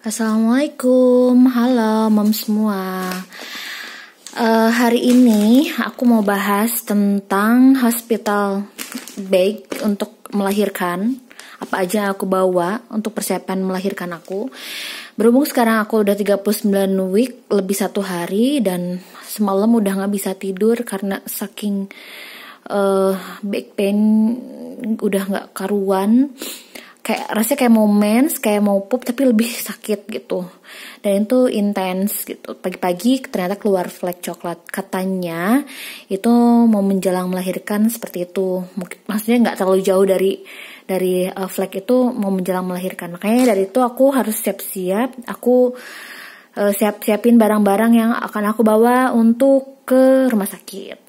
Assalamualaikum, halo mom semua. Uh, hari ini aku mau bahas tentang hospital bag untuk melahirkan. Apa aja yang aku bawa untuk persiapan melahirkan aku. Berhubung sekarang aku udah 39 week, lebih satu hari dan semalam udah nggak bisa tidur karena saking uh, back pain udah nggak karuan. Uh, kayak rasanya kayak mau mens, kayak mau pup tapi lebih sakit gitu. Dan itu intens gitu. Pagi-pagi ternyata keluar flek coklat. Katanya itu mau menjelang melahirkan seperti itu. maksudnya nggak terlalu jauh dari dari uh, eh, flek itu mau menjelang melahirkan. Makanya dari itu aku harus siap-siap. Aku uh, siap-siapin barang-barang yang akan aku bawa untuk ke rumah sakit.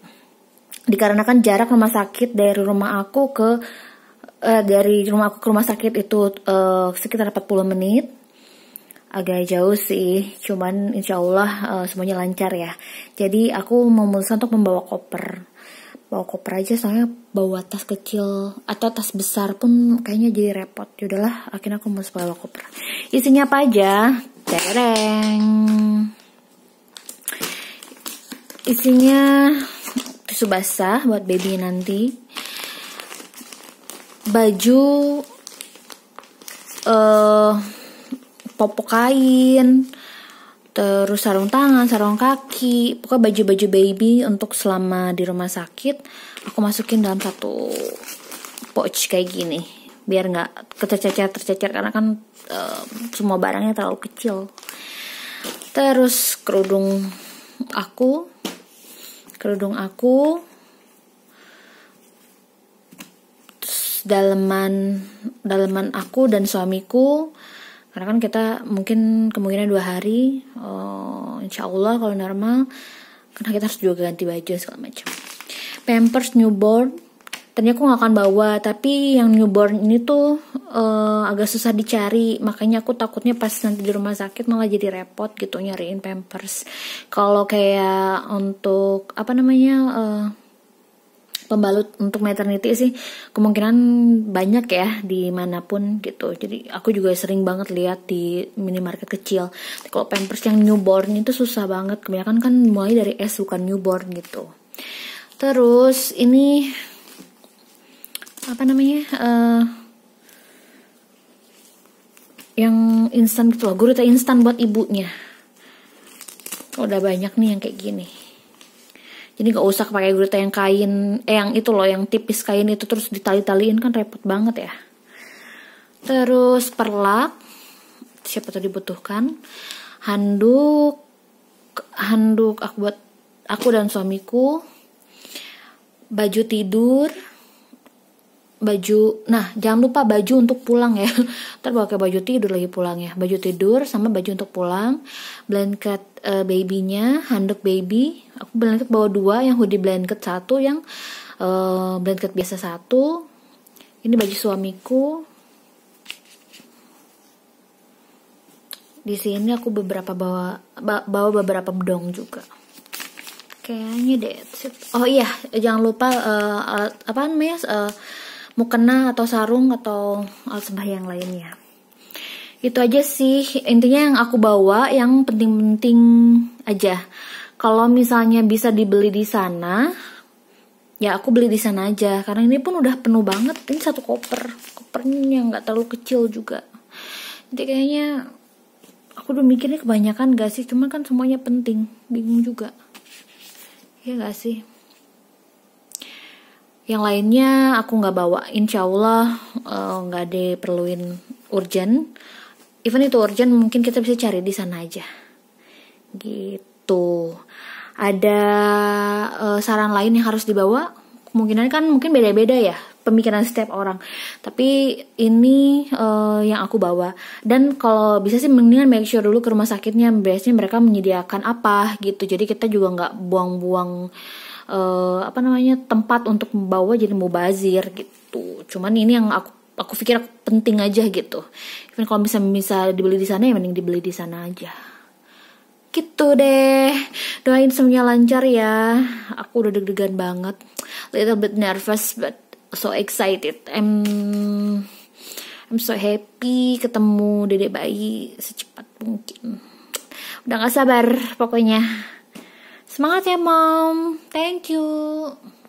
Dikarenakan jarak rumah sakit dari rumah aku ke uh, dari rumah aku ke rumah sakit itu uh, sekitar 40 menit agak jauh sih cuman insya Allah uh, semuanya lancar ya jadi aku memutuskan untuk membawa koper bawa koper aja soalnya bawa tas kecil atau tas besar pun kayaknya jadi repot yaudahlah akhirnya aku mau bawa koper isinya apa aja tereng isinya tisu basah buat baby nanti baju uh, popok kain terus sarung tangan, sarung kaki, pokoknya baju-baju baby untuk selama di rumah sakit aku masukin dalam satu pouch kayak gini biar nggak kececer tercecer karena kan uh, semua barangnya terlalu kecil terus kerudung aku kerudung aku daleman daleman aku dan suamiku karena kan kita mungkin kemungkinan dua hari oh, insya Allah kalau normal karena kita harus juga ganti baju segala macam pampers newborn tadinya aku gak akan bawa tapi yang newborn ini tuh uh, agak susah dicari makanya aku takutnya pas nanti di rumah sakit malah jadi repot gitu nyariin pampers kalau kayak untuk apa namanya uh, pembalut untuk maternity sih kemungkinan banyak ya dimanapun gitu jadi aku juga sering banget lihat di minimarket kecil kalau pampers yang newborn itu susah banget kebanyakan kan mulai dari S bukan newborn gitu terus ini apa namanya uh, yang instan gitu loh gurita instan buat ibunya udah banyak nih yang kayak gini jadi nggak usah pakai gurita yang kain eh yang itu loh yang tipis kain itu terus ditali-taliin kan repot banget ya terus perlak siapa tuh dibutuhkan handuk handuk aku buat aku dan suamiku baju tidur baju nah jangan lupa baju untuk pulang ya ntar pakai baju tidur lagi pulang ya baju tidur sama baju untuk pulang blanket uh, babynya handuk baby aku blanket bawa dua yang hoodie blanket satu yang uh, blanket biasa satu ini baju suamiku di sini aku beberapa bawa bawa beberapa bedong juga kayaknya deh oh iya jangan lupa uh, alat apa namanya uh, mukena atau sarung atau alat sembahyang yang lainnya itu aja sih intinya yang aku bawa yang penting-penting aja kalau misalnya bisa dibeli di sana ya aku beli di sana aja karena ini pun udah penuh banget ini satu koper kopernya nggak terlalu kecil juga jadi kayaknya aku udah mikirnya kebanyakan gak sih cuman kan semuanya penting bingung juga ya gak sih yang lainnya aku nggak bawa insya Allah eh, nggak uh, diperluin urgent even itu urgent mungkin kita bisa cari di sana aja gitu ada uh, saran lain yang harus dibawa kemungkinan kan mungkin beda-beda ya pemikiran setiap orang tapi ini uh, yang aku bawa dan kalau bisa sih mendingan make sure dulu ke rumah sakitnya biasanya mereka menyediakan apa gitu jadi kita juga nggak buang-buang uh, apa namanya tempat untuk membawa jadi bazir gitu cuman ini yang aku aku pikir aku penting aja gitu even kalau bisa bisa dibeli di sana ya mending dibeli di sana aja gitu deh doain semuanya lancar ya aku udah deg-degan banget little bit nervous but so excited I'm I'm so happy ketemu dedek bayi secepat mungkin udah gak sabar pokoknya Semangat ya, Mom. Thank you.